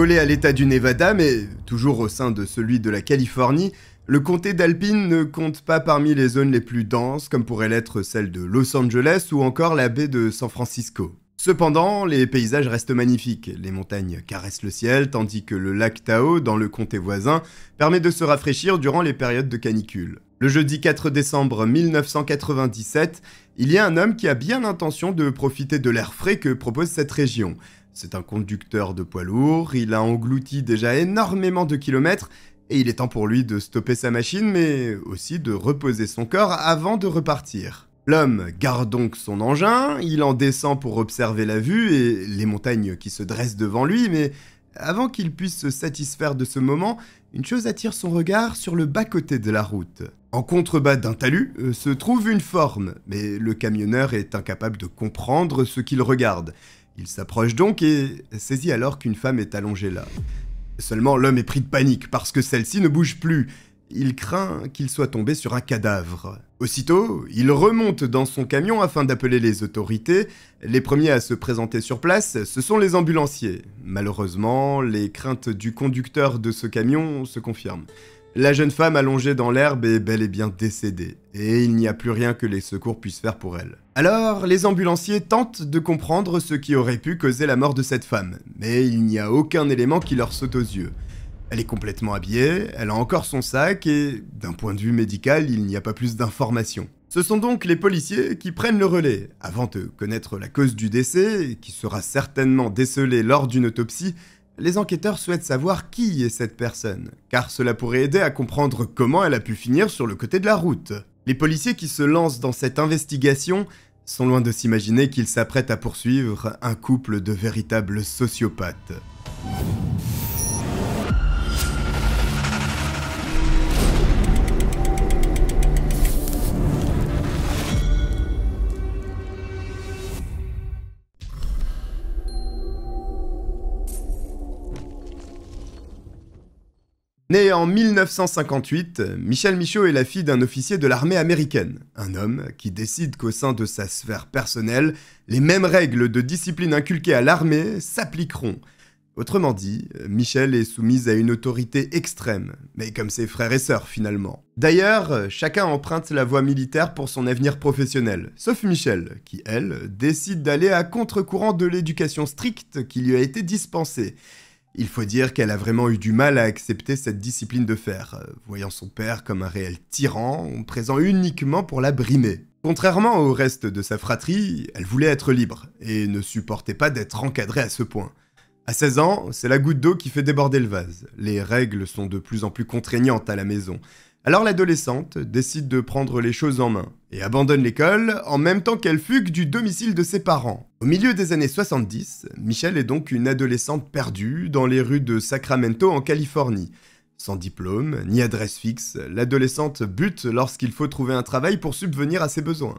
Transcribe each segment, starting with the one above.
Collé à l'état du Nevada, mais toujours au sein de celui de la Californie, le comté d'Alpine ne compte pas parmi les zones les plus denses, comme pourrait l'être celle de Los Angeles ou encore la baie de San Francisco. Cependant, les paysages restent magnifiques. Les montagnes caressent le ciel, tandis que le lac Tao, dans le comté voisin, permet de se rafraîchir durant les périodes de canicule. Le jeudi 4 décembre 1997, il y a un homme qui a bien l'intention de profiter de l'air frais que propose cette région. C'est un conducteur de poids lourd, il a englouti déjà énormément de kilomètres, et il est temps pour lui de stopper sa machine, mais aussi de reposer son corps avant de repartir. L'homme garde donc son engin, il en descend pour observer la vue et les montagnes qui se dressent devant lui, mais avant qu'il puisse se satisfaire de ce moment, une chose attire son regard sur le bas-côté de la route. En contrebas d'un talus euh, se trouve une forme, mais le camionneur est incapable de comprendre ce qu'il regarde. Il s'approche donc et saisit alors qu'une femme est allongée là. Seulement l'homme est pris de panique parce que celle-ci ne bouge plus. Il craint qu'il soit tombé sur un cadavre. Aussitôt, il remonte dans son camion afin d'appeler les autorités. Les premiers à se présenter sur place, ce sont les ambulanciers. Malheureusement, les craintes du conducteur de ce camion se confirment. La jeune femme allongée dans l'herbe est bel et bien décédée, et il n'y a plus rien que les secours puissent faire pour elle. Alors, les ambulanciers tentent de comprendre ce qui aurait pu causer la mort de cette femme, mais il n'y a aucun élément qui leur saute aux yeux. Elle est complètement habillée, elle a encore son sac, et d'un point de vue médical, il n'y a pas plus d'informations. Ce sont donc les policiers qui prennent le relais. Avant de connaître la cause du décès, qui sera certainement décelée lors d'une autopsie, les enquêteurs souhaitent savoir qui est cette personne, car cela pourrait aider à comprendre comment elle a pu finir sur le côté de la route. Les policiers qui se lancent dans cette investigation sont loin de s'imaginer qu'ils s'apprêtent à poursuivre un couple de véritables sociopathes. Née en 1958, Michel Michaud est la fille d'un officier de l'armée américaine, un homme qui décide qu'au sein de sa sphère personnelle, les mêmes règles de discipline inculquées à l'armée s'appliqueront. Autrement dit, Michel est soumise à une autorité extrême, mais comme ses frères et sœurs finalement. D'ailleurs, chacun emprunte la voie militaire pour son avenir professionnel, sauf Michel, qui elle décide d'aller à contre-courant de l'éducation stricte qui lui a été dispensée. Il faut dire qu'elle a vraiment eu du mal à accepter cette discipline de fer, euh, voyant son père comme un réel tyran, présent uniquement pour la brimer. Contrairement au reste de sa fratrie, elle voulait être libre, et ne supportait pas d'être encadrée à ce point. À 16 ans, c'est la goutte d'eau qui fait déborder le vase. Les règles sont de plus en plus contraignantes à la maison. Alors l'adolescente décide de prendre les choses en main et abandonne l'école en même temps qu'elle fugue du domicile de ses parents. Au milieu des années 70, Michelle est donc une adolescente perdue dans les rues de Sacramento en Californie. Sans diplôme, ni adresse fixe, l'adolescente bute lorsqu'il faut trouver un travail pour subvenir à ses besoins.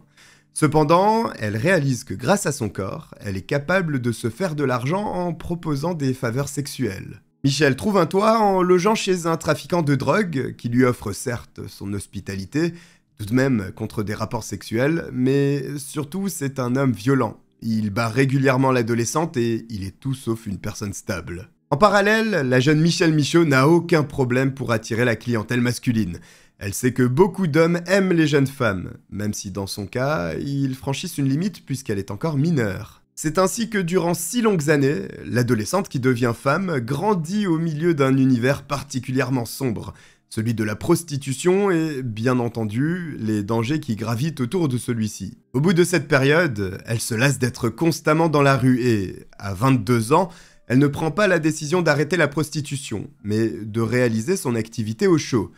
Cependant, elle réalise que grâce à son corps, elle est capable de se faire de l'argent en proposant des faveurs sexuelles. Michel trouve un toit en logeant chez un trafiquant de drogue qui lui offre certes son hospitalité, tout de même contre des rapports sexuels, mais surtout c'est un homme violent. Il bat régulièrement l'adolescente et il est tout sauf une personne stable. En parallèle, la jeune Michel Michaud n'a aucun problème pour attirer la clientèle masculine. Elle sait que beaucoup d'hommes aiment les jeunes femmes, même si dans son cas, ils franchissent une limite puisqu'elle est encore mineure. C'est ainsi que durant six longues années, l'adolescente qui devient femme grandit au milieu d'un univers particulièrement sombre, celui de la prostitution et, bien entendu, les dangers qui gravitent autour de celui-ci. Au bout de cette période, elle se lasse d'être constamment dans la rue et, à 22 ans, elle ne prend pas la décision d'arrêter la prostitution, mais de réaliser son activité au chaud.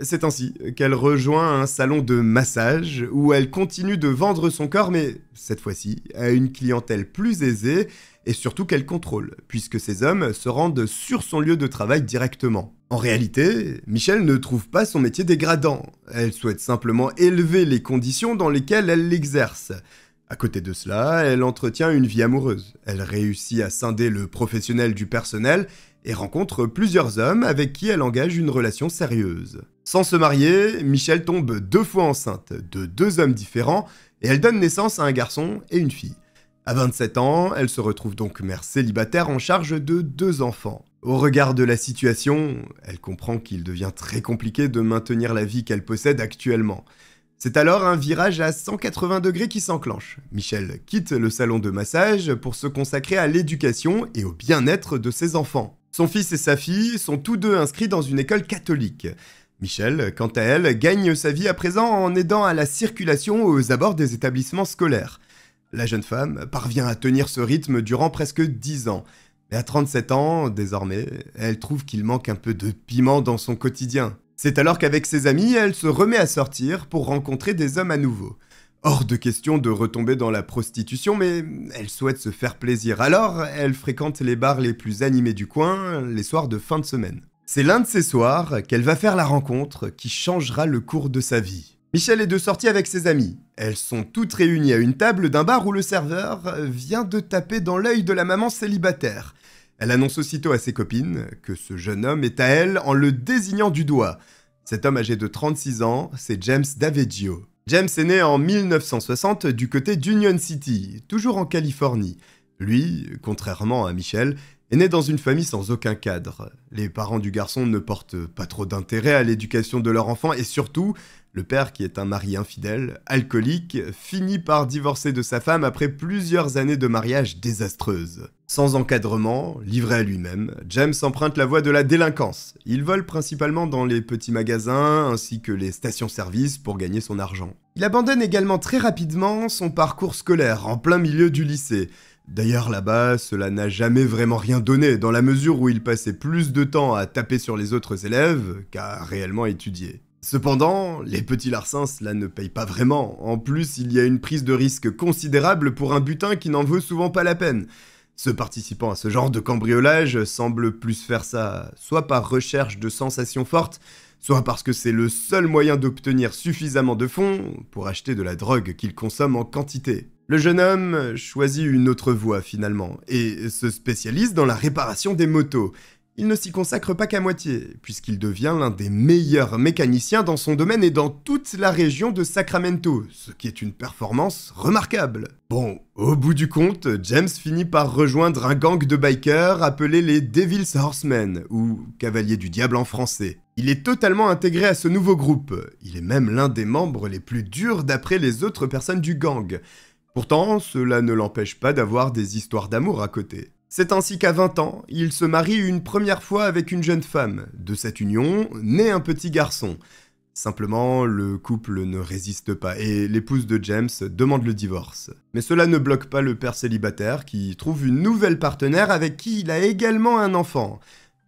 C'est ainsi qu'elle rejoint un salon de massage où elle continue de vendre son corps, mais cette fois-ci à une clientèle plus aisée et surtout qu'elle contrôle, puisque ces hommes se rendent sur son lieu de travail directement. En réalité, Michelle ne trouve pas son métier dégradant, elle souhaite simplement élever les conditions dans lesquelles elle l'exerce. À côté de cela, elle entretient une vie amoureuse. Elle réussit à scinder le professionnel du personnel et rencontre plusieurs hommes avec qui elle engage une relation sérieuse. Sans se marier, Michelle tombe deux fois enceinte de deux hommes différents et elle donne naissance à un garçon et une fille. À 27 ans, elle se retrouve donc mère célibataire en charge de deux enfants. Au regard de la situation, elle comprend qu'il devient très compliqué de maintenir la vie qu'elle possède actuellement. C'est alors un virage à 180 degrés qui s'enclenche. Michelle quitte le salon de massage pour se consacrer à l'éducation et au bien-être de ses enfants. Son fils et sa fille sont tous deux inscrits dans une école catholique. Michel, quant à elle, gagne sa vie à présent en aidant à la circulation aux abords des établissements scolaires. La jeune femme parvient à tenir ce rythme durant presque 10 ans. Mais à 37 ans, désormais, elle trouve qu'il manque un peu de piment dans son quotidien. C'est alors qu'avec ses amis, elle se remet à sortir pour rencontrer des hommes à nouveau. Hors de question de retomber dans la prostitution, mais elle souhaite se faire plaisir. Alors, elle fréquente les bars les plus animés du coin, les soirs de fin de semaine. C'est l'un de ces soirs qu'elle va faire la rencontre qui changera le cours de sa vie. Michel est de sortie avec ses amis. Elles sont toutes réunies à une table d'un bar où le serveur vient de taper dans l'œil de la maman célibataire. Elle annonce aussitôt à ses copines que ce jeune homme est à elle en le désignant du doigt. Cet homme âgé de 36 ans, c'est James Daveggio. James est né en 1960 du côté d'Union City, toujours en Californie. Lui, contrairement à Michel, est né dans une famille sans aucun cadre. Les parents du garçon ne portent pas trop d'intérêt à l'éducation de leur enfant et surtout, le père, qui est un mari infidèle, alcoolique, finit par divorcer de sa femme après plusieurs années de mariage désastreuses. Sans encadrement, livré à lui-même, James emprunte la voie de la délinquance. Il vole principalement dans les petits magasins ainsi que les stations-service pour gagner son argent. Il abandonne également très rapidement son parcours scolaire en plein milieu du lycée. D'ailleurs là-bas, cela n'a jamais vraiment rien donné dans la mesure où il passait plus de temps à taper sur les autres élèves qu'à réellement étudier. Cependant, les petits larcins, cela ne paye pas vraiment. En plus, il y a une prise de risque considérable pour un butin qui n'en veut souvent pas la peine. Ce participant à ce genre de cambriolage semble plus faire ça soit par recherche de sensations fortes, soit parce que c'est le seul moyen d'obtenir suffisamment de fonds pour acheter de la drogue qu'il consomme en quantité. Le jeune homme choisit une autre voie finalement et se spécialise dans la réparation des motos, il ne s'y consacre pas qu'à moitié, puisqu'il devient l'un des meilleurs mécaniciens dans son domaine et dans toute la région de Sacramento, ce qui est une performance remarquable. Bon, au bout du compte, James finit par rejoindre un gang de bikers appelé les Devil's Horsemen, ou Cavaliers du Diable en français. Il est totalement intégré à ce nouveau groupe, il est même l'un des membres les plus durs d'après les autres personnes du gang. Pourtant, cela ne l'empêche pas d'avoir des histoires d'amour à côté. C'est ainsi qu'à 20 ans, il se marie une première fois avec une jeune femme. De cette union naît un petit garçon. Simplement, le couple ne résiste pas et l'épouse de James demande le divorce. Mais cela ne bloque pas le père célibataire qui trouve une nouvelle partenaire avec qui il a également un enfant.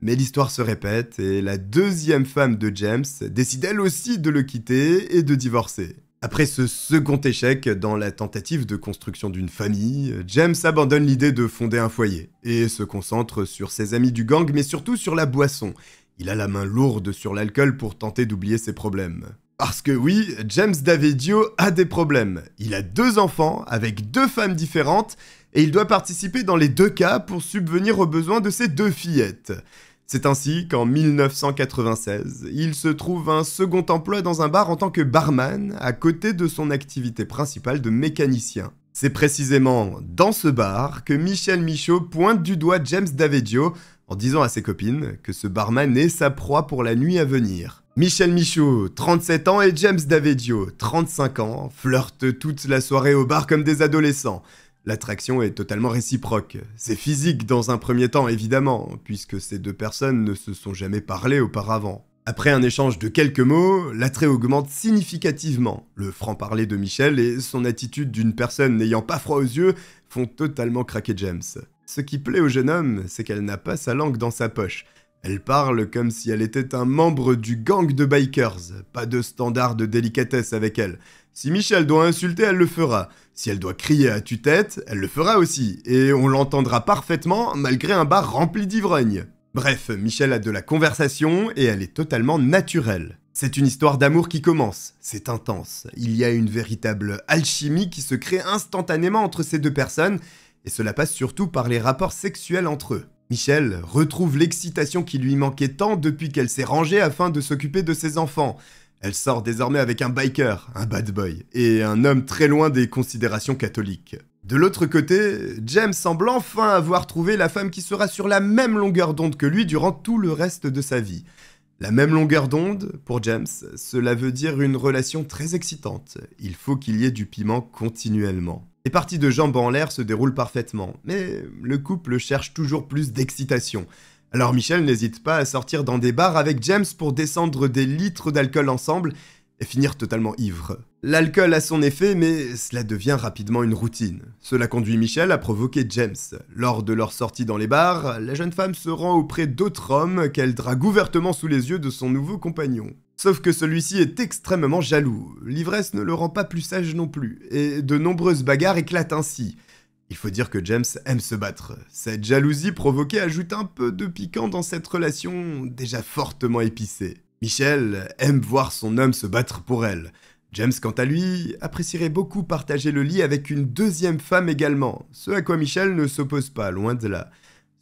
Mais l'histoire se répète et la deuxième femme de James décide elle aussi de le quitter et de divorcer. Après ce second échec dans la tentative de construction d'une famille, James abandonne l'idée de fonder un foyer et se concentre sur ses amis du gang mais surtout sur la boisson. Il a la main lourde sur l'alcool pour tenter d'oublier ses problèmes. Parce que oui, James Davidio a des problèmes. Il a deux enfants avec deux femmes différentes et il doit participer dans les deux cas pour subvenir aux besoins de ses deux fillettes. C'est ainsi qu'en 1996, il se trouve un second emploi dans un bar en tant que barman, à côté de son activité principale de mécanicien. C'est précisément dans ce bar que Michel Michaud pointe du doigt James Davedio en disant à ses copines que ce barman est sa proie pour la nuit à venir. Michel Michaud, 37 ans, et James Davedio, 35 ans, flirtent toute la soirée au bar comme des adolescents. L'attraction est totalement réciproque. C'est physique dans un premier temps, évidemment, puisque ces deux personnes ne se sont jamais parlé auparavant. Après un échange de quelques mots, l'attrait augmente significativement. Le franc-parler de Michel et son attitude d'une personne n'ayant pas froid aux yeux font totalement craquer James. Ce qui plaît au jeune homme, c'est qu'elle n'a pas sa langue dans sa poche. Elle parle comme si elle était un membre du gang de bikers, pas de standard de délicatesse avec elle. Si Michel doit insulter, elle le fera. Si elle doit crier à tue-tête, elle le fera aussi, et on l'entendra parfaitement malgré un bar rempli d'ivrognes. Bref, Michel a de la conversation et elle est totalement naturelle. C'est une histoire d'amour qui commence, c'est intense. Il y a une véritable alchimie qui se crée instantanément entre ces deux personnes, et cela passe surtout par les rapports sexuels entre eux. Michel retrouve l'excitation qui lui manquait tant depuis qu'elle s'est rangée afin de s'occuper de ses enfants. Elle sort désormais avec un biker, un bad boy, et un homme très loin des considérations catholiques. De l'autre côté, James semble enfin avoir trouvé la femme qui sera sur la même longueur d'onde que lui durant tout le reste de sa vie. La même longueur d'onde, pour James, cela veut dire une relation très excitante. Il faut qu'il y ait du piment continuellement. Les parties de jambes en l'air se déroulent parfaitement, mais le couple cherche toujours plus d'excitation. Alors Michel n'hésite pas à sortir dans des bars avec James pour descendre des litres d'alcool ensemble et finir totalement ivre. L'alcool a son effet, mais cela devient rapidement une routine. Cela conduit Michel à provoquer James. Lors de leur sortie dans les bars, la jeune femme se rend auprès d'autres hommes qu'elle drague ouvertement sous les yeux de son nouveau compagnon. Sauf que celui-ci est extrêmement jaloux. L'ivresse ne le rend pas plus sage non plus, et de nombreuses bagarres éclatent ainsi. Il faut dire que James aime se battre. Cette jalousie provoquée ajoute un peu de piquant dans cette relation déjà fortement épicée. Michel aime voir son homme se battre pour elle. James, quant à lui, apprécierait beaucoup partager le lit avec une deuxième femme également, ce à quoi Michel ne s'oppose pas, loin de là.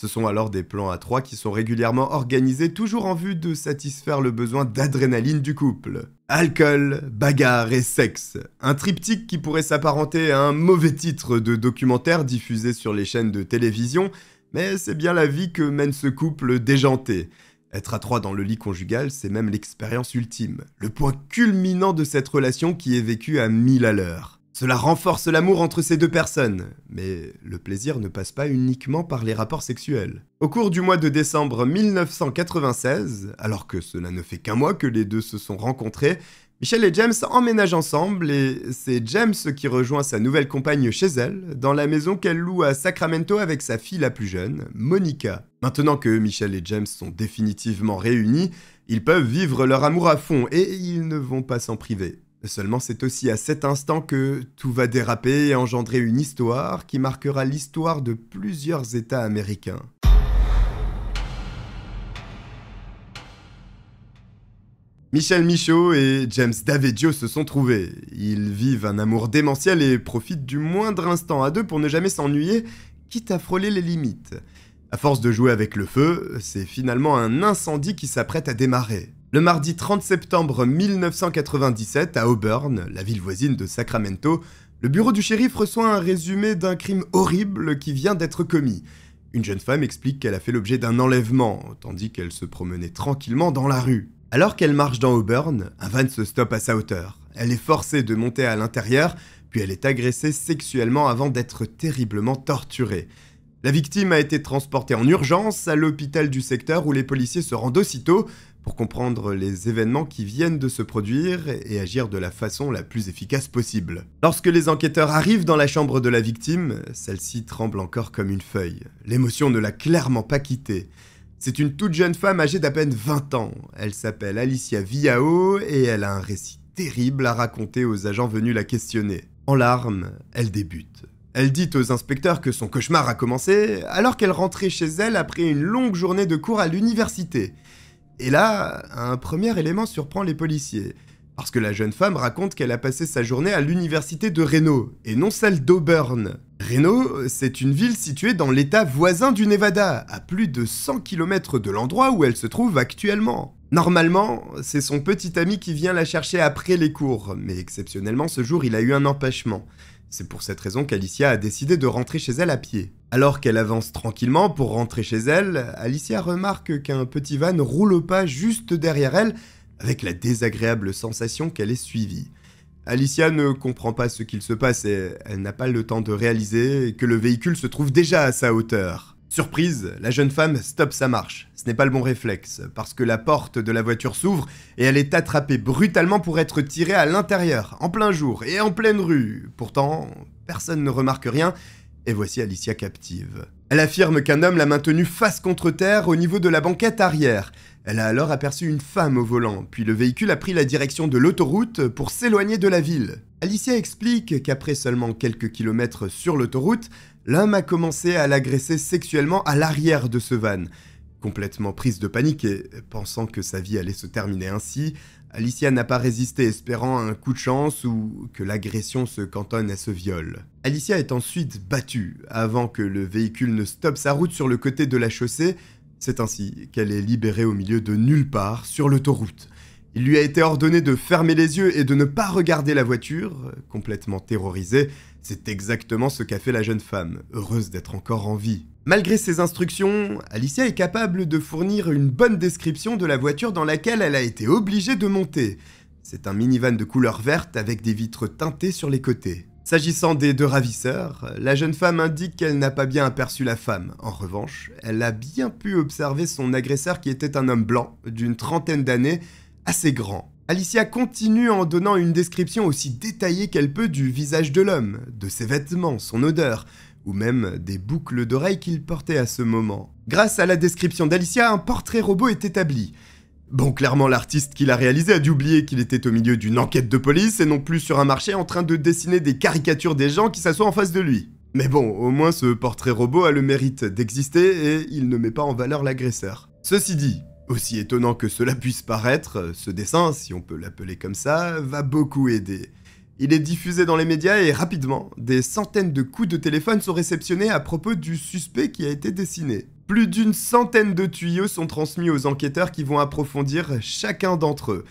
Ce sont alors des plans à trois qui sont régulièrement organisés toujours en vue de satisfaire le besoin d'adrénaline du couple. Alcool, bagarre et sexe. Un triptyque qui pourrait s'apparenter à un mauvais titre de documentaire diffusé sur les chaînes de télévision, mais c'est bien la vie que mène ce couple déjanté. Être à trois dans le lit conjugal, c'est même l'expérience ultime, le point culminant de cette relation qui est vécue à mille à l'heure. Cela renforce l'amour entre ces deux personnes, mais le plaisir ne passe pas uniquement par les rapports sexuels. Au cours du mois de décembre 1996, alors que cela ne fait qu'un mois que les deux se sont rencontrés, Michel et James emménagent ensemble et c'est James qui rejoint sa nouvelle compagne chez elle, dans la maison qu'elle loue à Sacramento avec sa fille la plus jeune, Monica. Maintenant que Michel et James sont définitivement réunis, ils peuvent vivre leur amour à fond et ils ne vont pas s'en priver. Seulement c'est aussi à cet instant que tout va déraper et engendrer une histoire qui marquera l'histoire de plusieurs États américains. Michel Michaud et James Davidio se sont trouvés. Ils vivent un amour démentiel et profitent du moindre instant à deux pour ne jamais s'ennuyer, quitte à frôler les limites. À force de jouer avec le feu, c'est finalement un incendie qui s'apprête à démarrer. Le mardi 30 septembre 1997, à Auburn, la ville voisine de Sacramento, le bureau du shérif reçoit un résumé d'un crime horrible qui vient d'être commis. Une jeune femme explique qu'elle a fait l'objet d'un enlèvement, tandis qu'elle se promenait tranquillement dans la rue. Alors qu'elle marche dans Auburn, un van se stoppe à sa hauteur. Elle est forcée de monter à l'intérieur, puis elle est agressée sexuellement avant d'être terriblement torturée. La victime a été transportée en urgence à l'hôpital du secteur où les policiers se rendent aussitôt, pour comprendre les événements qui viennent de se produire et agir de la façon la plus efficace possible. Lorsque les enquêteurs arrivent dans la chambre de la victime, celle-ci tremble encore comme une feuille. L'émotion ne l'a clairement pas quittée. C'est une toute jeune femme âgée d'à peine 20 ans. Elle s'appelle Alicia Viao et elle a un récit terrible à raconter aux agents venus la questionner. En larmes, elle débute. Elle dit aux inspecteurs que son cauchemar a commencé alors qu'elle rentrait chez elle après une longue journée de cours à l'université. Et là, un premier élément surprend les policiers. Parce que la jeune femme raconte qu'elle a passé sa journée à l'université de Reno, et non celle d'Auburn. Reno, c'est une ville située dans l'état voisin du Nevada, à plus de 100 km de l'endroit où elle se trouve actuellement. Normalement, c'est son petit ami qui vient la chercher après les cours, mais exceptionnellement ce jour il a eu un empêchement. C'est pour cette raison qu'Alicia a décidé de rentrer chez elle à pied. Alors qu'elle avance tranquillement pour rentrer chez elle, Alicia remarque qu'un petit van roule pas juste derrière elle avec la désagréable sensation qu'elle est suivie. Alicia ne comprend pas ce qu'il se passe et elle n'a pas le temps de réaliser que le véhicule se trouve déjà à sa hauteur. Surprise, la jeune femme stoppe sa marche. Ce n'est pas le bon réflexe, parce que la porte de la voiture s'ouvre et elle est attrapée brutalement pour être tirée à l'intérieur, en plein jour et en pleine rue. Pourtant, personne ne remarque rien, et voici Alicia captive. Elle affirme qu'un homme l'a maintenue face contre terre au niveau de la banquette arrière. Elle a alors aperçu une femme au volant, puis le véhicule a pris la direction de l'autoroute pour s'éloigner de la ville. Alicia explique qu'après seulement quelques kilomètres sur l'autoroute, l'homme a commencé à l'agresser sexuellement à l'arrière de ce van. Complètement prise de panique et pensant que sa vie allait se terminer ainsi, Alicia n'a pas résisté, espérant un coup de chance ou que l'agression se cantonne à ce viol. Alicia est ensuite battue avant que le véhicule ne stoppe sa route sur le côté de la chaussée. C'est ainsi qu'elle est libérée au milieu de nulle part sur l'autoroute. Il lui a été ordonné de fermer les yeux et de ne pas regarder la voiture. Complètement terrorisée, c'est exactement ce qu'a fait la jeune femme, heureuse d'être encore en vie. Malgré ces instructions, Alicia est capable de fournir une bonne description de la voiture dans laquelle elle a été obligée de monter. C'est un minivan de couleur verte avec des vitres teintées sur les côtés. S'agissant des deux ravisseurs, la jeune femme indique qu'elle n'a pas bien aperçu la femme. En revanche, elle a bien pu observer son agresseur qui était un homme blanc d'une trentaine d'années assez grand. Alicia continue en donnant une description aussi détaillée qu'elle peut du visage de l'homme, de ses vêtements, son odeur, ou même des boucles d'oreilles qu'il portait à ce moment. Grâce à la description d'Alicia, un portrait robot est établi. Bon, clairement, l'artiste qui l'a réalisé a dû oublier qu'il était au milieu d'une enquête de police et non plus sur un marché en train de dessiner des caricatures des gens qui s'assoient en face de lui. Mais bon, au moins ce portrait robot a le mérite d'exister et il ne met pas en valeur l'agresseur. Ceci dit, aussi étonnant que cela puisse paraître, ce dessin, si on peut l'appeler comme ça, va beaucoup aider. Il est diffusé dans les médias et rapidement, des centaines de coups de téléphone sont réceptionnés à propos du suspect qui a été dessiné. Plus d'une centaine de tuyaux sont transmis aux enquêteurs qui vont approfondir chacun d'entre eux.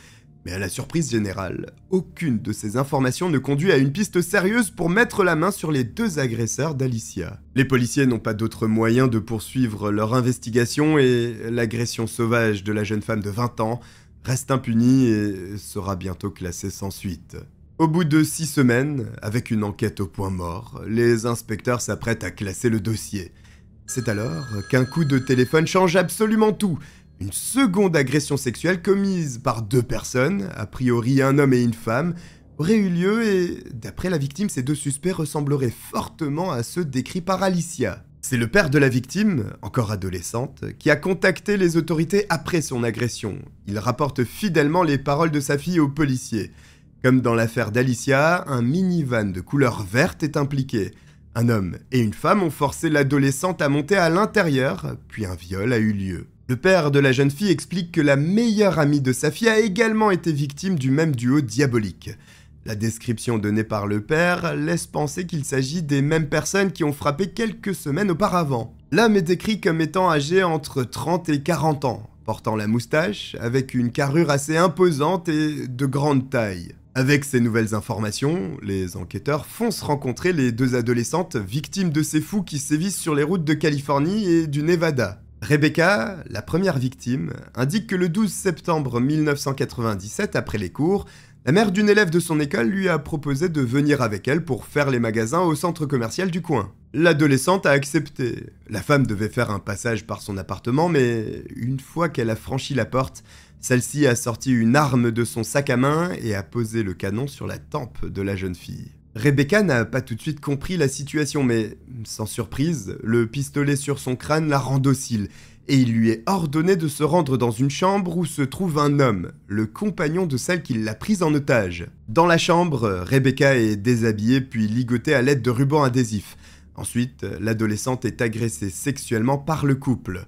Mais à la surprise générale, aucune de ces informations ne conduit à une piste sérieuse pour mettre la main sur les deux agresseurs d'Alicia. Les policiers n'ont pas d'autre moyen de poursuivre leur investigation et l'agression sauvage de la jeune femme de 20 ans reste impunie et sera bientôt classée sans suite. Au bout de six semaines, avec une enquête au point mort, les inspecteurs s'apprêtent à classer le dossier. C'est alors qu'un coup de téléphone change absolument tout une seconde agression sexuelle commise par deux personnes, a priori un homme et une femme, aurait eu lieu et, d'après la victime, ces deux suspects ressembleraient fortement à ceux décrits par Alicia. C'est le père de la victime, encore adolescente, qui a contacté les autorités après son agression. Il rapporte fidèlement les paroles de sa fille aux policiers. Comme dans l'affaire d'Alicia, un minivan de couleur verte est impliqué. Un homme et une femme ont forcé l'adolescente à monter à l'intérieur, puis un viol a eu lieu. Le père de la jeune fille explique que la meilleure amie de sa fille a également été victime du même duo diabolique. La description donnée par le père laisse penser qu'il s'agit des mêmes personnes qui ont frappé quelques semaines auparavant. L'homme est décrit comme étant âgé entre 30 et 40 ans, portant la moustache, avec une carrure assez imposante et de grande taille. Avec ces nouvelles informations, les enquêteurs font se rencontrer les deux adolescentes victimes de ces fous qui sévissent sur les routes de Californie et du Nevada. Rebecca, la première victime, indique que le 12 septembre 1997, après les cours, la mère d'une élève de son école lui a proposé de venir avec elle pour faire les magasins au centre commercial du coin. L'adolescente a accepté. La femme devait faire un passage par son appartement, mais une fois qu'elle a franchi la porte, celle-ci a sorti une arme de son sac à main et a posé le canon sur la tempe de la jeune fille. Rebecca n'a pas tout de suite compris la situation, mais sans surprise, le pistolet sur son crâne la rend docile, et il lui est ordonné de se rendre dans une chambre où se trouve un homme, le compagnon de celle qui l'a prise en otage. Dans la chambre, Rebecca est déshabillée puis ligotée à l'aide de rubans adhésifs. Ensuite, l'adolescente est agressée sexuellement par le couple.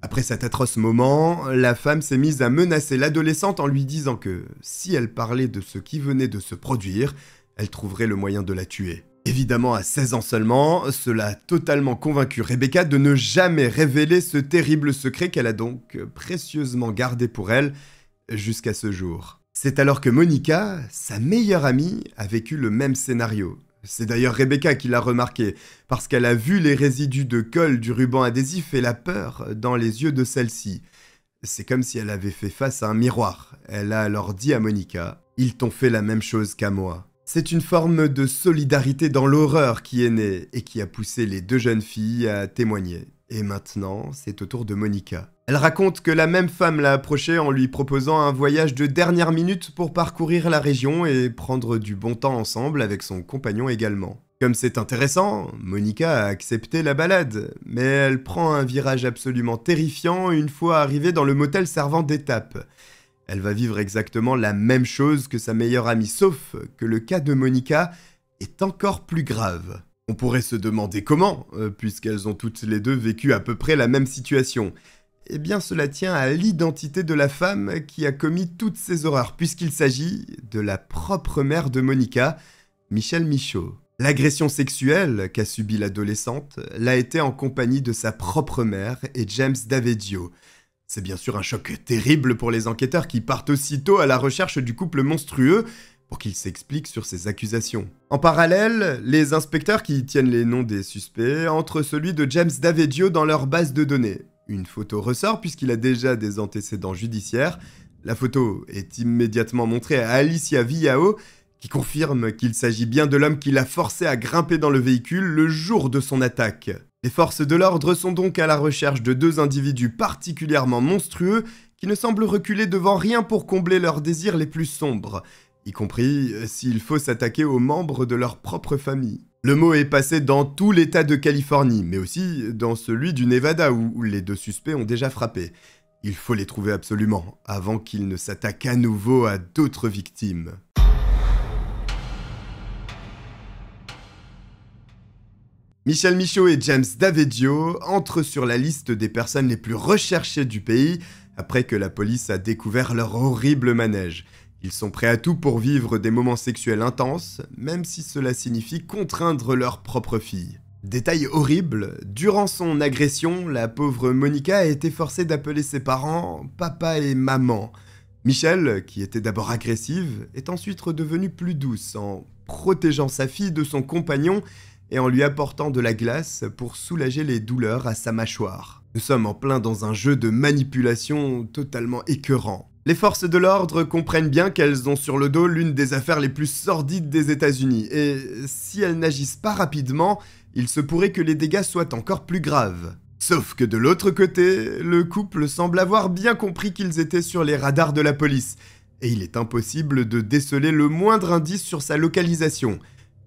Après cet atroce moment, la femme s'est mise à menacer l'adolescente en lui disant que si elle parlait de ce qui venait de se produire, elle trouverait le moyen de la tuer. Évidemment, à 16 ans seulement, cela a totalement convaincu Rebecca de ne jamais révéler ce terrible secret qu'elle a donc précieusement gardé pour elle jusqu'à ce jour. C'est alors que Monica, sa meilleure amie, a vécu le même scénario. C'est d'ailleurs Rebecca qui l'a remarqué, parce qu'elle a vu les résidus de colle du ruban adhésif et la peur dans les yeux de celle-ci. C'est comme si elle avait fait face à un miroir. Elle a alors dit à Monica Ils t'ont fait la même chose qu'à moi. C'est une forme de solidarité dans l'horreur qui est née et qui a poussé les deux jeunes filles à témoigner. Et maintenant, c'est au tour de Monica. Elle raconte que la même femme l'a approchée en lui proposant un voyage de dernière minute pour parcourir la région et prendre du bon temps ensemble avec son compagnon également. Comme c'est intéressant, Monica a accepté la balade, mais elle prend un virage absolument terrifiant une fois arrivée dans le motel servant d'étape. Elle va vivre exactement la même chose que sa meilleure amie, sauf que le cas de Monica est encore plus grave. On pourrait se demander comment, euh, puisqu'elles ont toutes les deux vécu à peu près la même situation. Eh bien cela tient à l'identité de la femme qui a commis toutes ces horreurs, puisqu'il s'agit de la propre mère de Monica, Michelle Michaud. L'agression sexuelle qu'a subie l'adolescente l'a été en compagnie de sa propre mère et James Davedio. C'est bien sûr un choc terrible pour les enquêteurs qui partent aussitôt à la recherche du couple monstrueux pour qu'il s'explique sur ses accusations. En parallèle, les inspecteurs qui tiennent les noms des suspects entrent celui de James Davedio dans leur base de données. Une photo ressort puisqu'il a déjà des antécédents judiciaires. La photo est immédiatement montrée à Alicia Villao, qui confirme qu'il s'agit bien de l'homme qui l'a forcé à grimper dans le véhicule le jour de son attaque. Les forces de l'ordre sont donc à la recherche de deux individus particulièrement monstrueux qui ne semblent reculer devant rien pour combler leurs désirs les plus sombres, y compris euh, s'il faut s'attaquer aux membres de leur propre famille. Le mot est passé dans tout l'État de Californie, mais aussi dans celui du Nevada où les deux suspects ont déjà frappé. Il faut les trouver absolument, avant qu'ils ne s'attaquent à nouveau à d'autres victimes. Michel Michaud et James Davedio entrent sur la liste des personnes les plus recherchées du pays après que la police a découvert leur horrible manège. Ils sont prêts à tout pour vivre des moments sexuels intenses, même si cela signifie contraindre leur propre fille. Détail horrible, durant son agression, la pauvre Monica a été forcée d'appeler ses parents papa et maman. Michel, qui était d'abord agressive, est ensuite redevenue plus douce en protégeant sa fille de son compagnon et en lui apportant de la glace pour soulager les douleurs à sa mâchoire. Nous sommes en plein dans un jeu de manipulation totalement écœurant. Les forces de l'ordre comprennent bien qu'elles ont sur le dos l'une des affaires les plus sordides des États-Unis, et si elles n'agissent pas rapidement, il se pourrait que les dégâts soient encore plus graves. Sauf que de l'autre côté, le couple semble avoir bien compris qu'ils étaient sur les radars de la police, et il est impossible de déceler le moindre indice sur sa localisation.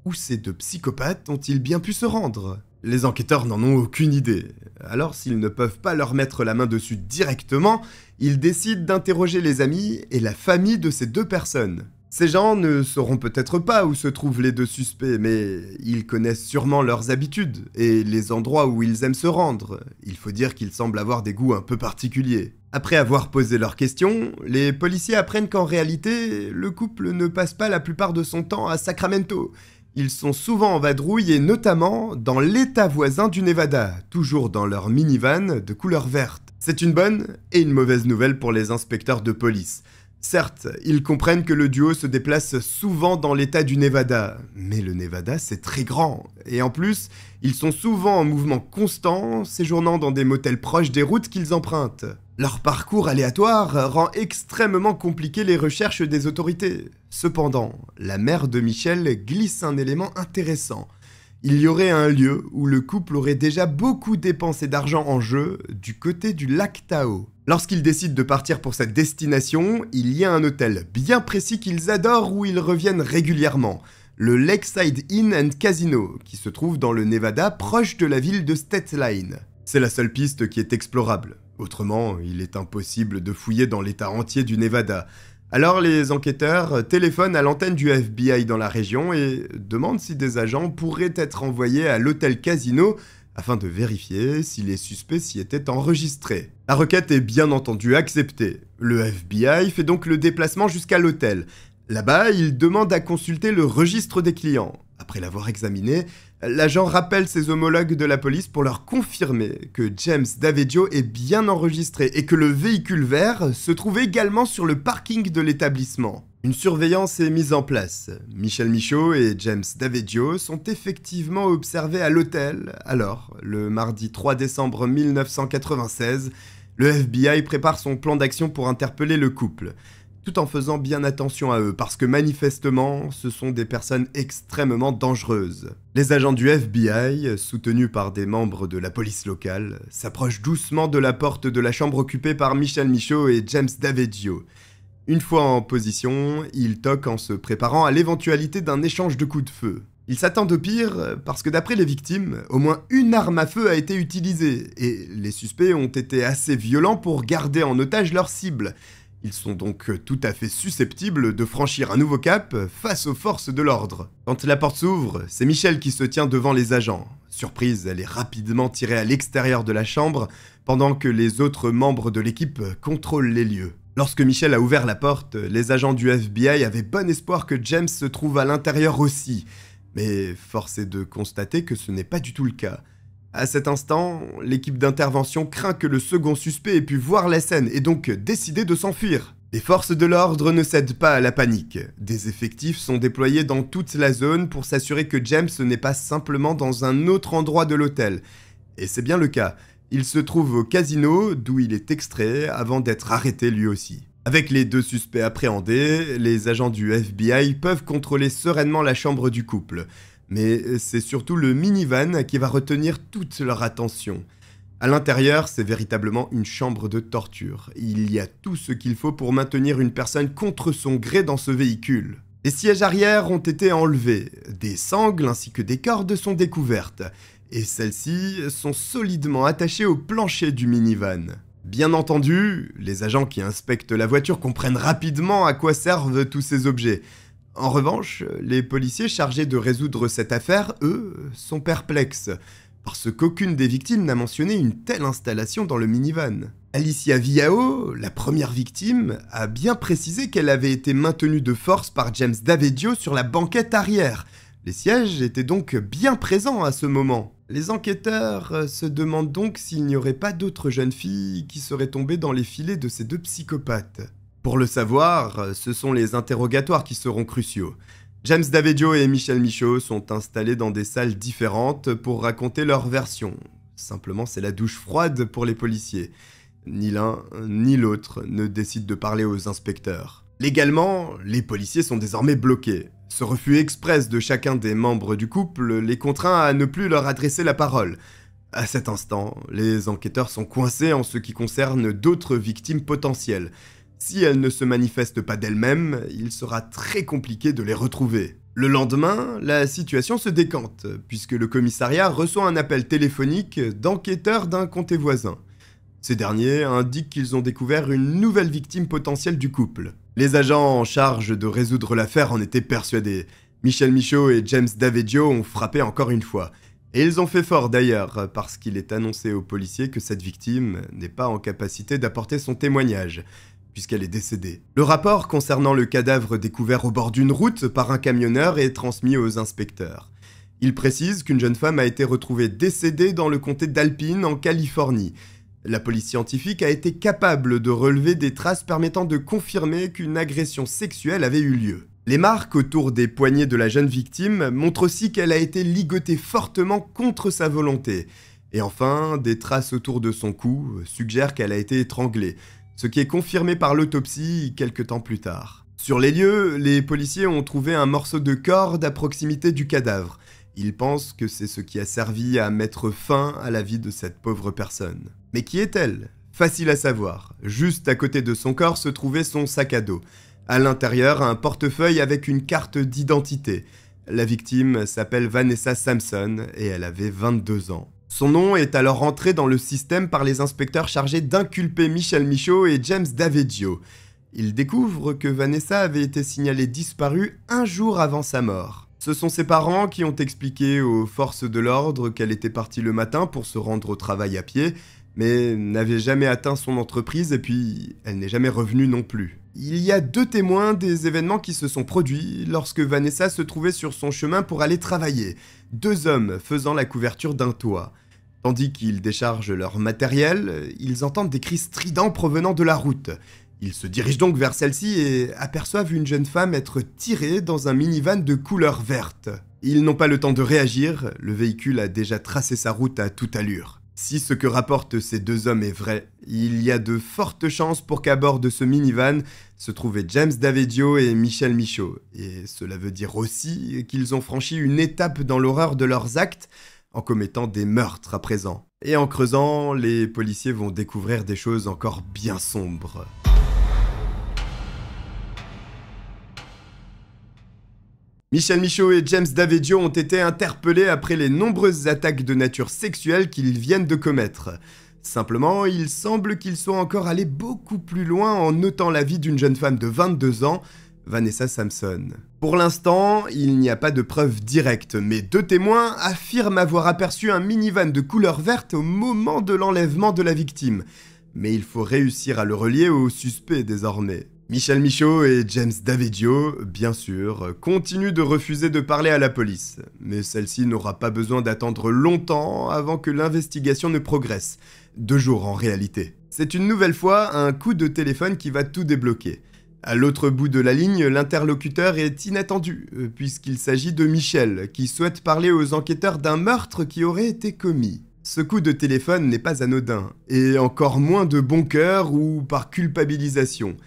Où ces deux psychopathes ont-ils bien pu se rendre Les enquêteurs n'en ont aucune idée. Alors s'ils ne peuvent pas leur mettre la main dessus directement, ils décident d'interroger les amis et la famille de ces deux personnes. Ces gens ne sauront peut-être pas où se trouvent les deux suspects, mais ils connaissent sûrement leurs habitudes et les endroits où ils aiment se rendre. Il faut dire qu'ils semblent avoir des goûts un peu particuliers. Après avoir posé leurs questions, les policiers apprennent qu'en réalité, le couple ne passe pas la plupart de son temps à Sacramento ils sont souvent en vadrouille et notamment dans l'état voisin du Nevada, toujours dans leur minivan de couleur verte. C'est une bonne et une mauvaise nouvelle pour les inspecteurs de police. Certes, ils comprennent que le duo se déplace souvent dans l'état du Nevada, mais le Nevada c'est très grand, et en plus, ils sont souvent en mouvement constant, séjournant dans des motels proches des routes qu'ils empruntent. Leur parcours aléatoire rend extrêmement compliqué les recherches des autorités. Cependant, la mère de Michel glisse un élément intéressant. Il y aurait un lieu où le couple aurait déjà beaucoup dépensé d'argent en jeu du côté du lac Tao. Lorsqu'ils décident de partir pour cette destination, il y a un hôtel bien précis qu'ils adorent où ils reviennent régulièrement, le Lakeside Inn and Casino, qui se trouve dans le Nevada proche de la ville de Stateline. C'est la seule piste qui est explorable. Autrement, il est impossible de fouiller dans l'état entier du Nevada. Alors les enquêteurs téléphonent à l'antenne du FBI dans la région et demandent si des agents pourraient être envoyés à l'hôtel Casino afin de vérifier si les suspects s'y étaient enregistrés. La requête est bien entendu acceptée. Le FBI fait donc le déplacement jusqu'à l'hôtel. Là-bas, il demande à consulter le registre des clients. Après l'avoir examiné, L'agent rappelle ses homologues de la police pour leur confirmer que James Davedio est bien enregistré et que le véhicule vert se trouve également sur le parking de l'établissement. Une surveillance est mise en place. Michel Michaud et James Davedio sont effectivement observés à l'hôtel. Alors, le mardi 3 décembre 1996, le FBI prépare son plan d'action pour interpeller le couple tout en faisant bien attention à eux, parce que manifestement, ce sont des personnes extrêmement dangereuses. Les agents du FBI, soutenus par des membres de la police locale, s'approchent doucement de la porte de la chambre occupée par Michel Michaud et James Daveggio. Une fois en position, ils toquent en se préparant à l'éventualité d'un échange de coups de feu. Ils s'attendent au pire parce que d'après les victimes, au moins une arme à feu a été utilisée, et les suspects ont été assez violents pour garder en otage leur cible, ils sont donc tout à fait susceptibles de franchir un nouveau cap face aux forces de l'ordre. Quand la porte s'ouvre, c'est Michel qui se tient devant les agents. Surprise, elle est rapidement tirée à l'extérieur de la chambre pendant que les autres membres de l'équipe contrôlent les lieux. Lorsque Michel a ouvert la porte, les agents du FBI avaient bon espoir que James se trouve à l'intérieur aussi. Mais force est de constater que ce n'est pas du tout le cas. À cet instant, l'équipe d'intervention craint que le second suspect ait pu voir la scène et donc décider de s'enfuir. Les forces de l'ordre ne cèdent pas à la panique. Des effectifs sont déployés dans toute la zone pour s'assurer que James n'est pas simplement dans un autre endroit de l'hôtel. Et c'est bien le cas. Il se trouve au casino, d'où il est extrait avant d'être arrêté lui aussi. Avec les deux suspects appréhendés, les agents du FBI peuvent contrôler sereinement la chambre du couple mais euh, c'est surtout le minivan qui va retenir toute leur attention. À l'intérieur, c'est véritablement une chambre de torture. Il y a tout ce qu'il faut pour maintenir une personne contre son gré dans ce véhicule. Les sièges arrière ont été enlevés, des sangles ainsi que des cordes sont découvertes, et celles-ci sont solidement attachées au plancher du minivan. Bien entendu, les agents qui inspectent la voiture comprennent rapidement à quoi servent tous ces objets. En revanche, les policiers chargés de résoudre cette affaire, eux, sont perplexes, parce qu'aucune des victimes n'a mentionné une telle installation dans le minivan. Alicia Viao, la première victime, a bien précisé qu'elle avait été maintenue de force par James Davedio sur la banquette arrière. Les sièges étaient donc bien présents à ce moment. Les enquêteurs euh, se demandent donc s'il n'y aurait pas d'autres jeunes filles qui seraient tombées dans les filets de ces deux psychopathes. Pour le savoir, ce sont les interrogatoires qui seront cruciaux. James Davedio et Michel Michaud sont installés dans des salles différentes pour raconter leur version. Simplement, c'est la douche froide pour les policiers. Ni l'un ni l'autre ne décide de parler aux inspecteurs. Légalement, les policiers sont désormais bloqués. Ce refus express de chacun des membres du couple les contraint à ne plus leur adresser la parole. À cet instant, les enquêteurs sont coincés en ce qui concerne d'autres victimes potentielles. Si elles ne se manifestent pas d'elles-mêmes, il sera très compliqué de les retrouver. Le lendemain, la situation se décante, puisque le commissariat reçoit un appel téléphonique d'enquêteurs d'un comté voisin. Ces derniers indiquent qu'ils ont découvert une nouvelle victime potentielle du couple. Les agents en charge de résoudre l'affaire en étaient persuadés. Michel Michaud et James Davedio ont frappé encore une fois. Et ils ont fait fort d'ailleurs, parce qu'il est annoncé aux policiers que cette victime n'est pas en capacité d'apporter son témoignage puisqu'elle est décédée. Le rapport concernant le cadavre découvert au bord d'une route par un camionneur est transmis aux inspecteurs. Il précise qu'une jeune femme a été retrouvée décédée dans le comté d'Alpine en Californie. La police scientifique a été capable de relever des traces permettant de confirmer qu'une agression sexuelle avait eu lieu. Les marques autour des poignets de la jeune victime montrent aussi qu'elle a été ligotée fortement contre sa volonté. Et enfin, des traces autour de son cou suggèrent qu'elle a été étranglée, ce qui est confirmé par l'autopsie quelques temps plus tard. Sur les lieux, les policiers ont trouvé un morceau de corde à proximité du cadavre. Ils pensent que c'est ce qui a servi à mettre fin à la vie de cette pauvre personne. Mais qui est-elle Facile à savoir. Juste à côté de son corps se trouvait son sac à dos. À l'intérieur, un portefeuille avec une carte d'identité. La victime s'appelle Vanessa Samson et elle avait 22 ans. Son nom est alors rentré dans le système par les inspecteurs chargés d'inculper Michel Michaud et James Daveggio. Ils découvrent que Vanessa avait été signalée disparue un jour avant sa mort. Ce sont ses parents qui ont expliqué aux forces de l'ordre qu'elle était partie le matin pour se rendre au travail à pied, mais n'avait jamais atteint son entreprise et puis elle n'est jamais revenue non plus. Il y a deux témoins des événements qui se sont produits lorsque Vanessa se trouvait sur son chemin pour aller travailler deux hommes faisant la couverture d'un toit. Tandis qu'ils déchargent leur matériel, ils entendent des cris stridents provenant de la route. Ils se dirigent donc vers celle-ci et aperçoivent une jeune femme être tirée dans un minivan de couleur verte. Ils n'ont pas le temps de réagir, le véhicule a déjà tracé sa route à toute allure. Si ce que rapportent ces deux hommes est vrai, il y a de fortes chances pour qu'à bord de ce minivan se trouvaient James Davedio et Michel Michaud. Et cela veut dire aussi qu'ils ont franchi une étape dans l'horreur de leurs actes en commettant des meurtres à présent. Et en creusant, les policiers vont découvrir des choses encore bien sombres. Michel Michaud et James Davedio ont été interpellés après les nombreuses attaques de nature sexuelle qu'ils viennent de commettre. Simplement, il semble qu'ils soient encore allés beaucoup plus loin en notant la vie d'une jeune femme de 22 ans, Vanessa Samson. Pour l'instant, il n'y a pas de preuves directes, mais deux témoins affirment avoir aperçu un minivan de couleur verte au moment de l'enlèvement de la victime. Mais il faut réussir à le relier au suspect désormais. Michel Michaud et James Davidio, bien sûr, continuent de refuser de parler à la police, mais celle-ci n'aura pas besoin d'attendre longtemps avant que l'investigation ne progresse, deux jours en réalité. C'est une nouvelle fois un coup de téléphone qui va tout débloquer. À l'autre bout de la ligne, l'interlocuteur est inattendu, euh, puisqu'il s'agit de Michel, qui souhaite parler aux enquêteurs d'un meurtre qui aurait été commis. Ce coup de téléphone n'est pas anodin, et encore moins de bon cœur ou par culpabilisation.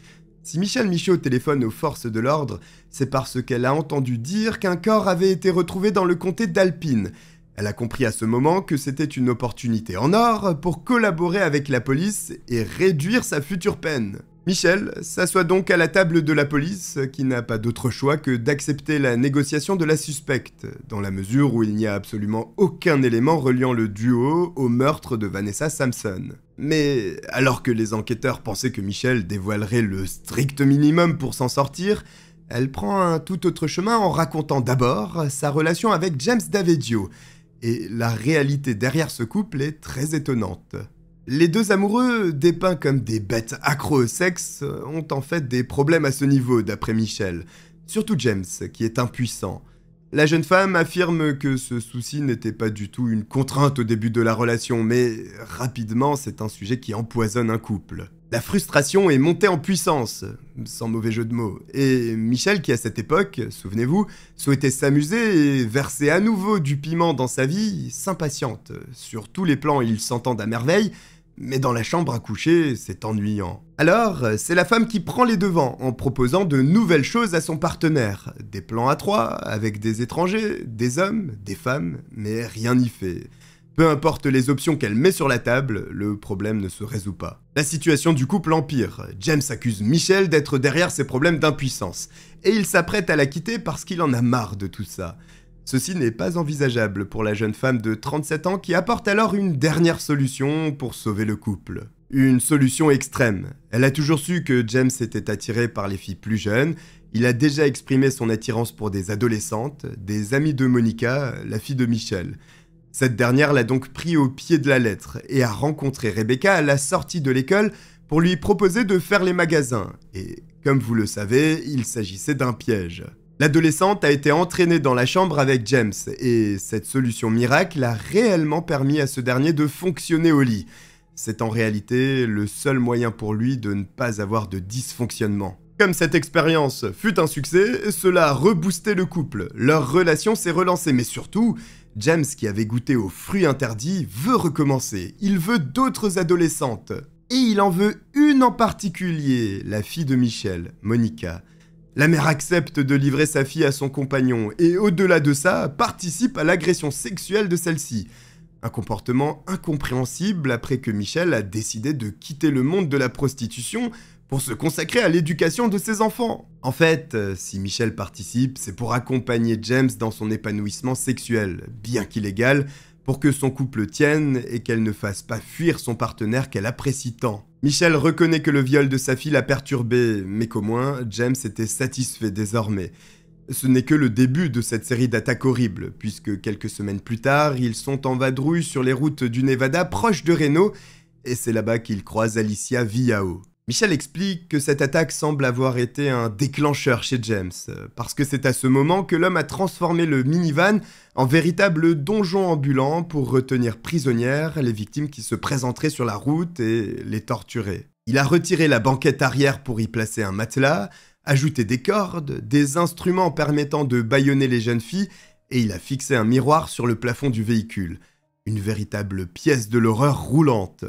Si Michel Michaud téléphone aux forces de l'ordre, c'est parce qu'elle a entendu dire qu'un corps avait été retrouvé dans le comté d'Alpine. Elle a compris à ce moment que c'était une opportunité en or pour collaborer avec la police et réduire sa future peine. Michel s'assoit donc à la table de la police, qui n'a pas d'autre choix que d'accepter la négociation de la suspecte, dans la mesure où il n'y a absolument aucun élément reliant le duo au meurtre de Vanessa Sampson. Mais alors que les enquêteurs pensaient que Michel dévoilerait le strict minimum pour s'en sortir, elle prend un tout autre chemin en racontant d'abord sa relation avec James Davedio, et la réalité derrière ce couple est très étonnante. Les deux amoureux, dépeints comme des bêtes accro au sexe, ont en fait des problèmes à ce niveau, d'après Michel. Surtout James, qui est impuissant. La jeune femme affirme que ce souci n'était pas du tout une contrainte au début de la relation, mais rapidement, c'est un sujet qui empoisonne un couple. La frustration est montée en puissance, sans mauvais jeu de mots, et Michel, qui à cette époque, souvenez-vous, souhaitait s'amuser et verser à nouveau du piment dans sa vie, s'impatiente. Sur tous les plans, ils s'entendent à merveille, mais dans la chambre à coucher, c'est ennuyant. Alors, euh, c'est la femme qui prend les devants en proposant de nouvelles choses à son partenaire. Des plans à trois, avec des étrangers, des hommes, des femmes, mais rien n'y fait. Peu importe les options qu'elle met sur la table, le problème ne se résout pas. La situation du couple empire. James accuse Michel d'être derrière ses problèmes d'impuissance. Et il s'apprête à la quitter parce qu'il en a marre de tout ça. Ceci n'est pas envisageable pour la jeune femme de 37 ans qui apporte alors une dernière solution pour sauver le couple. Une solution extrême. Elle a toujours su que James était attiré par les filles plus jeunes, il a déjà exprimé son attirance pour des adolescentes, des amies de Monica, la fille de Michel. Cette dernière l'a donc pris au pied de la lettre et a rencontré Rebecca à la sortie de l'école pour lui proposer de faire les magasins. Et comme vous le savez, il s'agissait d'un piège. L'adolescente a été entraînée dans la chambre avec James, et cette solution miracle a réellement permis à ce dernier de fonctionner au lit. C'est en réalité le seul moyen pour lui de ne pas avoir de dysfonctionnement. Comme cette expérience fut un succès, cela a reboosté le couple, leur relation s'est relancée, mais surtout, James qui avait goûté aux fruits interdits veut recommencer, il veut d'autres adolescentes. Et il en veut une en particulier, la fille de Michel, Monica. La mère accepte de livrer sa fille à son compagnon et au-delà de ça participe à l'agression sexuelle de celle-ci. Un comportement incompréhensible après que Michel a décidé de quitter le monde de la prostitution pour se consacrer à l'éducation de ses enfants. En fait, euh, si Michel participe, c'est pour accompagner James dans son épanouissement sexuel, bien qu'illégal, pour que son couple tienne et qu'elle ne fasse pas fuir son partenaire qu'elle apprécie tant. Michel reconnaît que le viol de sa fille l'a perturbé, mais qu'au moins James était satisfait désormais. Ce n'est que le début de cette série d'attaques horribles, puisque quelques semaines plus tard, ils sont en vadrouille sur les routes du Nevada proche de Reno, et c'est là-bas qu'ils croisent Alicia viao. Michel explique que cette attaque semble avoir été un déclencheur chez James, euh, parce que c'est à ce moment que l'homme a transformé le minivan en véritable donjon ambulant pour retenir prisonnières les victimes qui se présenteraient sur la route et les torturer. Il a retiré la banquette arrière pour y placer un matelas, ajouté des cordes, des instruments permettant de bâillonner les jeunes filles, et il a fixé un miroir sur le plafond du véhicule. Une véritable pièce de l'horreur roulante.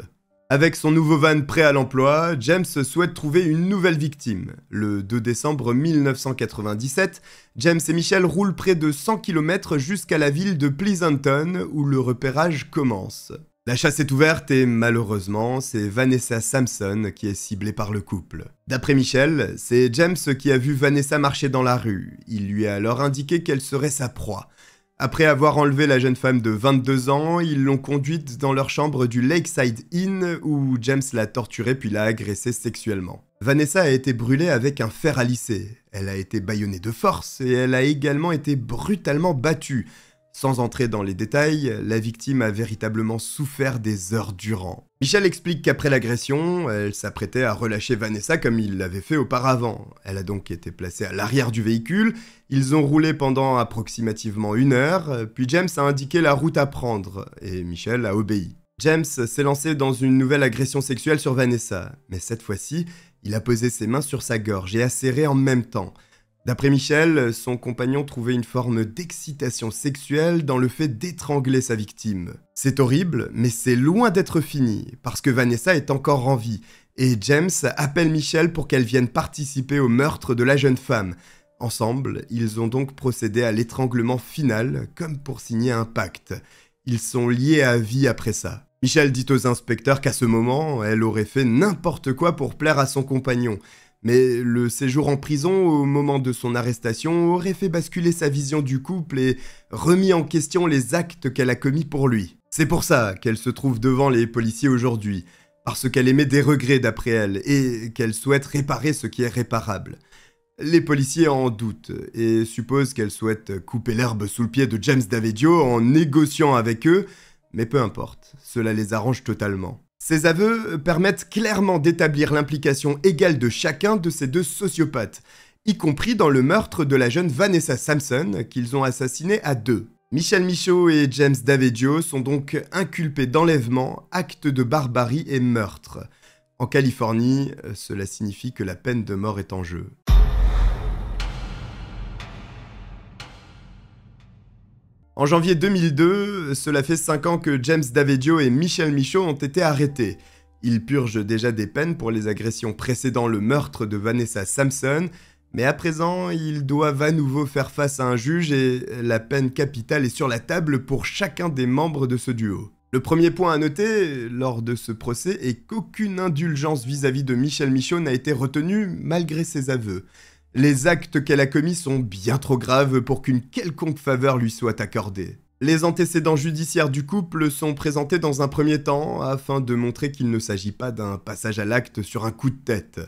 Avec son nouveau van prêt à l'emploi, James souhaite trouver une nouvelle victime. Le 2 décembre 1997, James et Michel roulent près de 100 km jusqu'à la ville de Pleasanton où le repérage commence. La chasse est ouverte et malheureusement, c'est Vanessa Sampson qui est ciblée par le couple. D'après Michel, c'est James qui a vu Vanessa marcher dans la rue. Il lui a alors indiqué qu'elle serait sa proie. Après avoir enlevé la jeune femme de 22 ans, ils l'ont conduite dans leur chambre du Lakeside Inn où James l'a torturée puis l'a agressée sexuellement. Vanessa a été brûlée avec un fer à lisser, elle a été bâillonnée de force et elle a également été brutalement battue. Sans entrer dans les détails, la victime a véritablement souffert des heures durant. Michel explique qu'après l'agression, elle s'apprêtait à relâcher Vanessa comme il l'avait fait auparavant. Elle a donc été placée à l'arrière du véhicule, ils ont roulé pendant approximativement une heure, puis James a indiqué la route à prendre, et Michel a obéi. James s'est lancé dans une nouvelle agression sexuelle sur Vanessa, mais cette fois-ci, il a posé ses mains sur sa gorge et a serré en même temps. D'après Michel, son compagnon trouvait une forme d'excitation sexuelle dans le fait d'étrangler sa victime. C'est horrible, mais c'est loin d'être fini, parce que Vanessa est encore en vie, et James appelle Michel pour qu'elle vienne participer au meurtre de la jeune femme. Ensemble, ils ont donc procédé à l'étranglement final, comme pour signer un pacte. Ils sont liés à vie après ça. Michel dit aux inspecteurs qu'à ce moment, elle aurait fait n'importe quoi pour plaire à son compagnon, mais le séjour en prison au moment de son arrestation aurait fait basculer sa vision du couple et remis en question les actes qu'elle a commis pour lui. C'est pour ça qu'elle se trouve devant les policiers aujourd'hui, parce qu'elle émet des regrets d'après elle et qu'elle souhaite réparer ce qui est réparable. Les policiers en doutent et supposent qu'elle souhaite couper l'herbe sous le pied de James Davidio en négociant avec eux, mais peu importe, cela les arrange totalement. Ces aveux euh, permettent clairement d'établir l'implication égale de chacun de ces deux sociopathes, y compris dans le meurtre de la jeune Vanessa Sampson qu'ils ont assassinée à deux. Michel Michaud et James Davidio sont donc inculpés d'enlèvement, acte de barbarie et meurtre. En Californie, euh, cela signifie que la peine de mort est en jeu. En janvier 2002, cela fait 5 ans que James Davidio et Michel Michaud ont été arrêtés. Ils purgent déjà des peines pour les agressions précédant le meurtre de Vanessa Sampson, mais à présent, ils doivent à nouveau faire face à un juge et la peine capitale est sur la table pour chacun des membres de ce duo. Le premier point à noter lors de ce procès est qu'aucune indulgence vis à -vis de Michel Michaud n'a été retenue malgré ses aveux. Les actes qu'elle a commis sont bien trop graves pour qu'une quelconque faveur lui soit accordée. Les antécédents judiciaires du couple sont présentés dans un premier temps afin de montrer qu'il ne s'agit pas d'un passage à l'acte sur un coup de tête.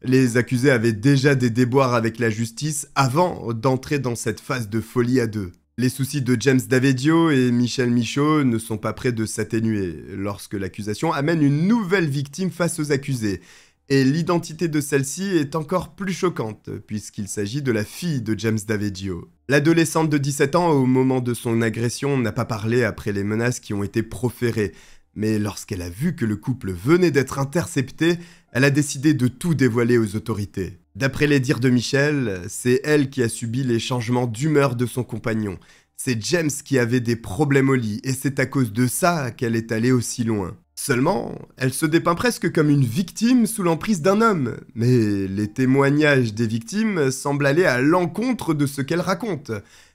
Les accusés avaient déjà des déboires avec la justice avant d'entrer dans cette phase de folie à deux. Les soucis de James Davedio et Michel Michaud ne sont pas prêts de s'atténuer lorsque l'accusation amène une nouvelle victime face aux accusés et l'identité de celle-ci est encore plus choquante, puisqu'il s'agit de la fille de James Davedio. L'adolescente de 17 ans, au moment de son agression, n'a pas parlé après les menaces qui ont été proférées, mais lorsqu'elle a vu que le couple venait d'être intercepté, elle a décidé de tout dévoiler aux autorités. D'après les dires de Michel, c'est elle qui a subi les changements d'humeur de son compagnon. C'est James qui avait des problèmes au lit, et c'est à cause de ça qu'elle est allée aussi loin. Seulement, elle se dépeint presque comme une victime sous l'emprise d'un homme, mais les témoignages des victimes semblent aller à l'encontre de ce qu'elle raconte.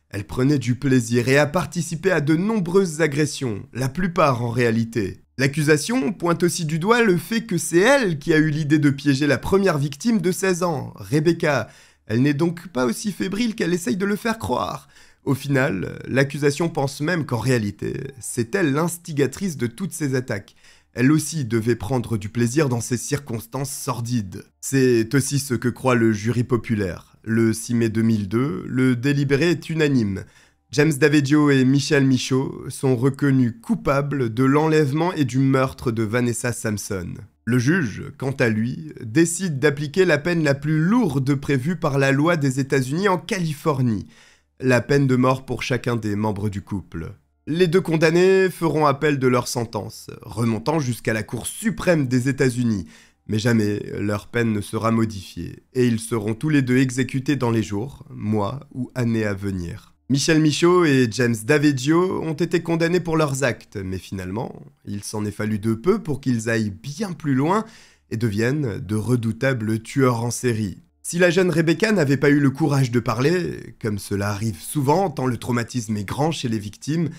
Elle prenait du plaisir et a participé à de nombreuses agressions, la plupart en réalité. L'accusation pointe aussi du doigt le fait que c'est elle qui a eu l'idée de piéger la première victime de 16 ans, Rebecca. Elle n'est donc pas aussi fébrile qu'elle essaye de le faire croire. Au final, l'accusation pense même qu'en réalité, c'est elle l'instigatrice de toutes ces attaques, elle aussi devait prendre du plaisir dans ces circonstances sordides. C'est aussi ce que croit le jury populaire. Le 6 mai 2002, le délibéré est unanime. James Davidio et Michel Michaud sont reconnus coupables de l'enlèvement et du meurtre de Vanessa Sampson. Le juge, quant à lui, décide d'appliquer la peine la plus lourde prévue par la loi des États-Unis en Californie, la peine de mort pour chacun des membres du couple. Les deux condamnés feront appel de leur sentence, remontant jusqu'à la Cour suprême des États-Unis, mais jamais leur peine ne sera modifiée, et ils seront tous les deux exécutés dans les jours, mois ou années à venir. Michel Michaud et James Davedio ont été condamnés pour leurs actes, mais finalement, il s'en est fallu de peu pour qu'ils aillent bien plus loin et deviennent de redoutables tueurs en série. Si la jeune Rebecca n'avait pas eu le courage de parler, comme cela arrive souvent tant le traumatisme est grand chez les victimes,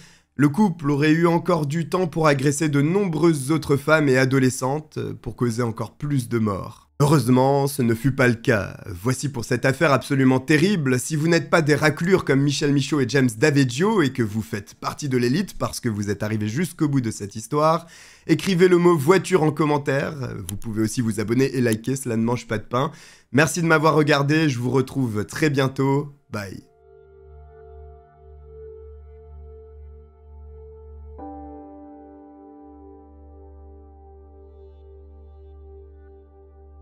le couple aurait eu encore du temps pour agresser de nombreuses autres femmes et adolescentes euh, pour causer encore plus de morts. Heureusement, ce ne fut pas le cas. Voici pour cette affaire absolument terrible. Si vous n'êtes pas des raclures comme Michel Michaud et James Daveggio et que vous faites partie de l'élite parce que vous êtes arrivé jusqu'au bout de cette histoire, écrivez le mot voiture en commentaire. Vous pouvez aussi vous abonner et liker, cela ne mange pas de pain. Merci de m'avoir regardé, je vous retrouve très bientôt. Bye.